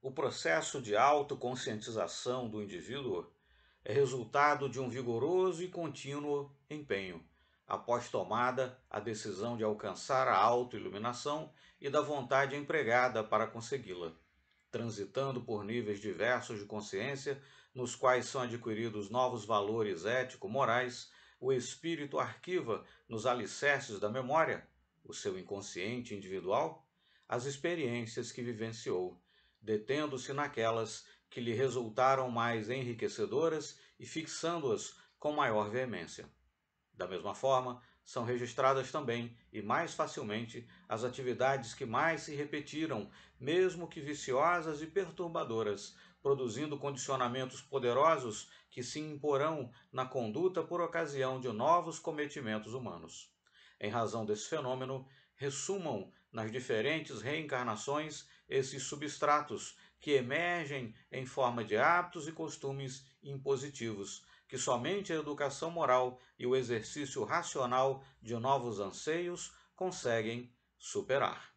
O processo de autoconscientização do indivíduo é resultado de um vigoroso e contínuo empenho, após tomada a decisão de alcançar a autoiluminação e da vontade empregada para consegui-la, transitando por níveis diversos de consciência, nos quais são adquiridos novos valores ético-morais, o espírito arquiva nos alicerces da memória, o seu inconsciente individual, as experiências que vivenciou detendo-se naquelas que lhe resultaram mais enriquecedoras e fixando-as com maior veemência. Da mesma forma, são registradas também e mais facilmente as atividades que mais se repetiram, mesmo que viciosas e perturbadoras, produzindo condicionamentos poderosos que se imporão na conduta por ocasião de novos cometimentos humanos. Em razão desse fenômeno, ressumam nas diferentes reencarnações esses substratos que emergem em forma de hábitos e costumes impositivos, que somente a educação moral e o exercício racional de novos anseios conseguem superar.